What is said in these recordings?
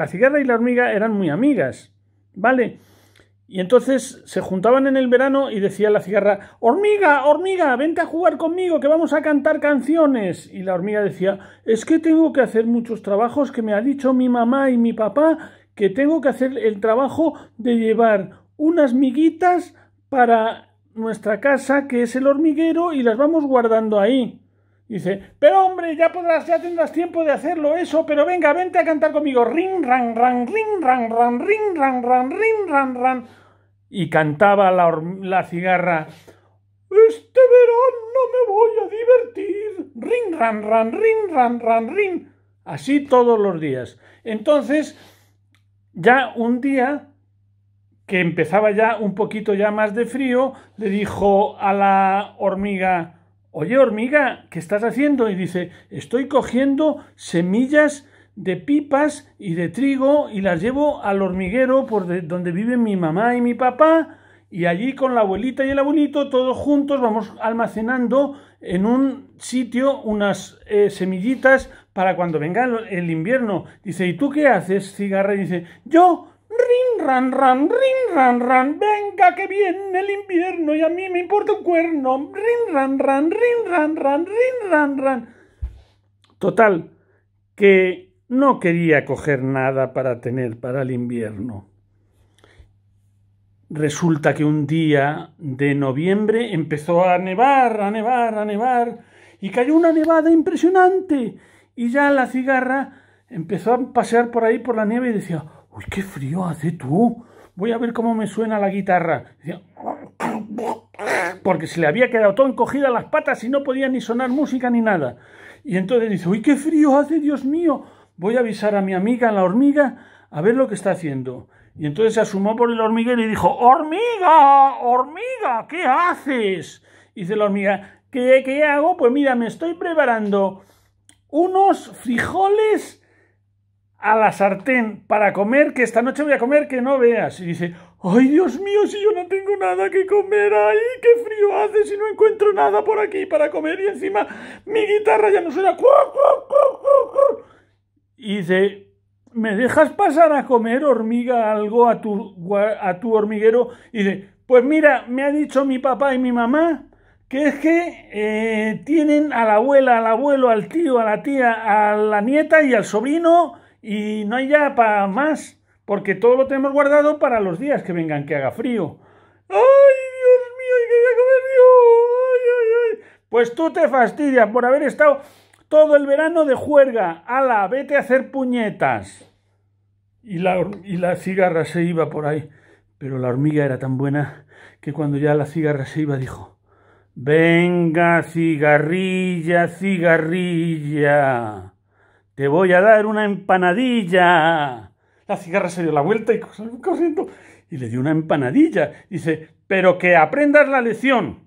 la cigarra y la hormiga eran muy amigas, ¿vale? Y entonces se juntaban en el verano y decía la cigarra, hormiga, hormiga, vente a jugar conmigo, que vamos a cantar canciones. Y la hormiga decía, es que tengo que hacer muchos trabajos que me ha dicho mi mamá y mi papá, que tengo que hacer el trabajo de llevar unas miguitas para nuestra casa, que es el hormiguero, y las vamos guardando ahí. Dice, pero hombre, ya podrás, ya tendrás tiempo de hacerlo eso, pero venga, vente a cantar conmigo. Ring, ran, ran, ring, ran, ran, ring, ran, ran, ring, ran, ran. Y cantaba la, cigarra. Este verano me voy a divertir. Ring, ran, ran, ring, ran, ran, ring. Así todos los días. Entonces, ya un día que empezaba ya un poquito ya más de frío, le dijo a la hormiga, oye hormiga, ¿qué estás haciendo? Y dice, estoy cogiendo semillas de pipas y de trigo y las llevo al hormiguero por donde viven mi mamá y mi papá y allí con la abuelita y el abuelito todos juntos vamos almacenando en un sitio unas eh, semillitas para cuando venga el invierno. Dice, ¿y tú qué haces, cigarra? Y dice, yo Rin, ran, ran, rin, ran, ran, venga que viene el invierno y a mí me importa un cuerno. Rin, ran, ran, rin, ran, ran, rin, ran, ran. Total, que no quería coger nada para tener para el invierno. Resulta que un día de noviembre empezó a nevar, a nevar, a nevar, y cayó una nevada impresionante. Y ya la cigarra empezó a pasear por ahí por la nieve y decía, uy, qué frío hace tú. Voy a ver cómo me suena la guitarra. Porque se le había quedado todo encogida las patas y no podía ni sonar música ni nada. Y entonces dice, uy, qué frío hace, Dios mío. Voy a avisar a mi amiga, la hormiga, a ver lo que está haciendo. Y entonces se asomó por el hormiguero y dijo, hormiga, hormiga, ¿qué haces? Y dice la hormiga, ¿qué, qué hago? Pues mira, me estoy preparando unos frijoles a la sartén para comer, que esta noche voy a comer, que no veas. Y dice, ay Dios mío, si yo no tengo nada que comer, ahí, qué frío hace si no encuentro nada por aquí para comer y encima mi guitarra ya no suena. Y dice, ¿me dejas pasar a comer hormiga algo a tu, a tu hormiguero? Y dice, pues mira, me ha dicho mi papá y mi mamá que es que eh, tienen a la abuela, al abuelo, al tío, a la tía, a la nieta y al sobrino y no hay ya para más, porque todo lo tenemos guardado para los días que vengan que haga frío. ¡Ay, Dios mío, ¡Ay, ay, ay! Pues tú te fastidias por haber estado todo el verano de juerga. ¡Hala, vete a hacer puñetas! Y y la cigarra se iba por ahí. Pero la hormiga era tan buena que cuando ya la cigarra se iba dijo... Venga, cigarrilla, cigarrilla. Te voy a dar una empanadilla. La cigarra se dio la vuelta y y le dio una empanadilla. Dice, pero que aprendas la lección.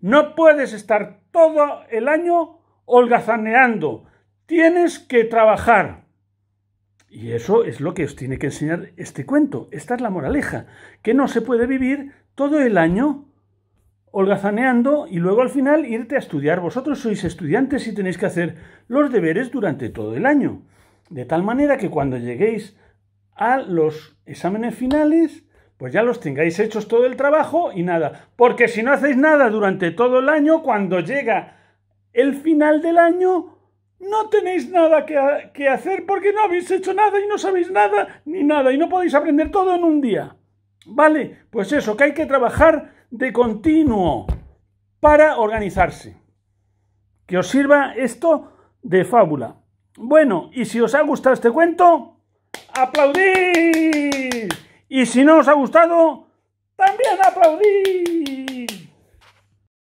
No puedes estar todo el año holgazaneando. Tienes que trabajar. Y eso es lo que os tiene que enseñar este cuento. Esta es la moraleja, que no se puede vivir todo el año holgazaneando y luego al final irte a estudiar. Vosotros sois estudiantes y tenéis que hacer los deberes durante todo el año. De tal manera que cuando lleguéis a los exámenes finales, pues ya los tengáis hechos todo el trabajo y nada. Porque si no hacéis nada durante todo el año, cuando llega el final del año, no tenéis nada que, que hacer porque no habéis hecho nada y no sabéis nada ni nada y no podéis aprender todo en un día. Vale, pues eso, que hay que trabajar de continuo para organizarse. Que os sirva esto de fábula. Bueno, y si os ha gustado este cuento, aplaudid. Y si no os ha gustado, también aplaudid.